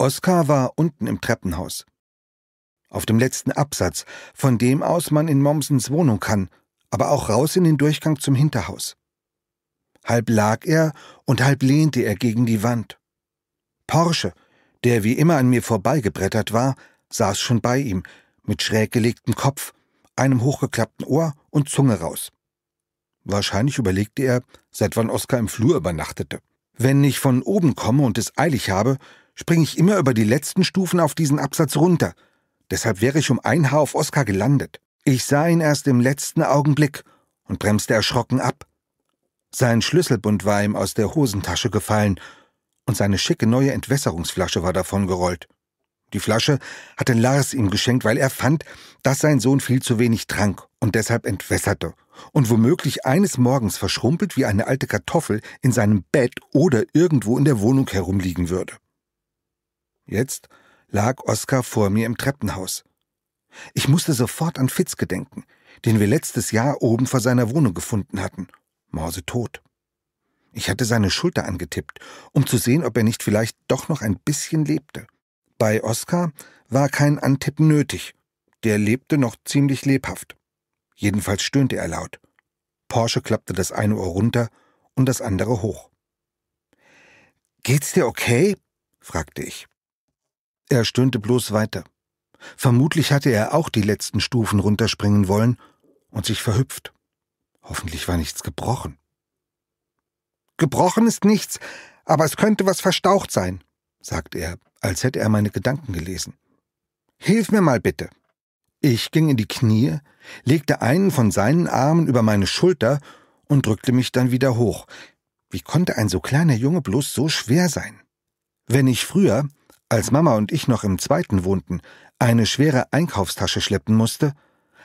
Oskar war unten im Treppenhaus. Auf dem letzten Absatz, von dem aus man in Mommsens Wohnung kann, aber auch raus in den Durchgang zum Hinterhaus. Halb lag er und halb lehnte er gegen die Wand. Porsche, der wie immer an mir vorbeigebrettert war, saß schon bei ihm, mit schräg gelegtem Kopf, einem hochgeklappten Ohr und Zunge raus. Wahrscheinlich überlegte er, seit wann Oskar im Flur übernachtete. Wenn ich von oben komme und es eilig habe, springe ich immer über die letzten Stufen auf diesen Absatz runter. Deshalb wäre ich um ein Haar auf Oskar gelandet. Ich sah ihn erst im letzten Augenblick und bremste erschrocken ab. Sein Schlüsselbund war ihm aus der Hosentasche gefallen und seine schicke neue Entwässerungsflasche war davongerollt. Die Flasche hatte Lars ihm geschenkt, weil er fand, dass sein Sohn viel zu wenig trank und deshalb entwässerte und womöglich eines Morgens verschrumpelt wie eine alte Kartoffel in seinem Bett oder irgendwo in der Wohnung herumliegen würde. Jetzt lag Oskar vor mir im Treppenhaus. Ich musste sofort an Fitzke denken, den wir letztes Jahr oben vor seiner Wohnung gefunden hatten. Mausetot. Ich hatte seine Schulter angetippt, um zu sehen, ob er nicht vielleicht doch noch ein bisschen lebte. Bei Oskar war kein Antippen nötig. Der lebte noch ziemlich lebhaft. Jedenfalls stöhnte er laut. Porsche klappte das eine Ohr runter und das andere hoch. Geht's dir okay? fragte ich. Er stöhnte bloß weiter. Vermutlich hatte er auch die letzten Stufen runterspringen wollen und sich verhüpft. Hoffentlich war nichts gebrochen. Gebrochen ist nichts, aber es könnte was verstaucht sein, sagt er, als hätte er meine Gedanken gelesen. Hilf mir mal bitte. Ich ging in die Knie, legte einen von seinen Armen über meine Schulter und drückte mich dann wieder hoch. Wie konnte ein so kleiner Junge bloß so schwer sein? Wenn ich früher, als Mama und ich noch im zweiten wohnten, eine schwere Einkaufstasche schleppen musste,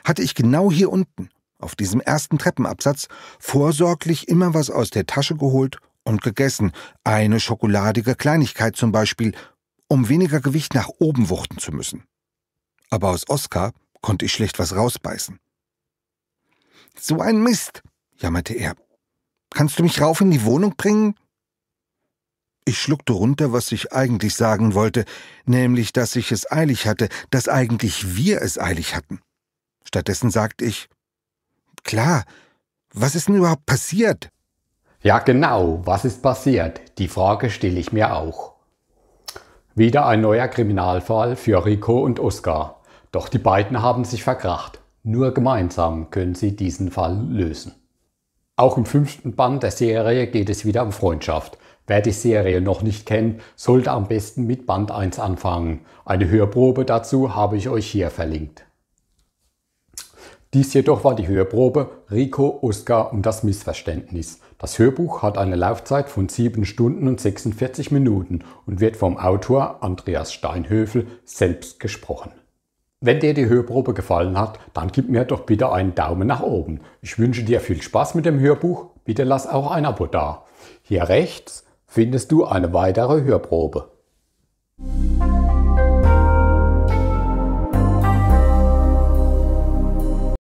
hatte ich genau hier unten, auf diesem ersten Treppenabsatz, vorsorglich immer was aus der Tasche geholt und gegessen, eine schokoladige Kleinigkeit zum Beispiel, um weniger Gewicht nach oben wuchten zu müssen. Aber aus Oskar konnte ich schlecht was rausbeißen. So ein Mist, jammerte er. Kannst du mich rauf in die Wohnung bringen? Ich schluckte runter, was ich eigentlich sagen wollte, nämlich, dass ich es eilig hatte, dass eigentlich wir es eilig hatten. Stattdessen sagte ich, klar, was ist denn überhaupt passiert? Ja genau, was ist passiert? Die Frage stelle ich mir auch. Wieder ein neuer Kriminalfall für Rico und Oskar. Doch die beiden haben sich verkracht. Nur gemeinsam können sie diesen Fall lösen. Auch im fünften Band der Serie geht es wieder um Freundschaft Wer die Serie noch nicht kennt, sollte am besten mit Band 1 anfangen. Eine Hörprobe dazu habe ich euch hier verlinkt. Dies jedoch war die Hörprobe Rico, Oscar und das Missverständnis. Das Hörbuch hat eine Laufzeit von 7 Stunden und 46 Minuten und wird vom Autor Andreas Steinhöfel selbst gesprochen. Wenn dir die Hörprobe gefallen hat, dann gib mir doch bitte einen Daumen nach oben. Ich wünsche dir viel Spaß mit dem Hörbuch. Bitte lass auch ein Abo da. Hier rechts findest du eine weitere Hörprobe.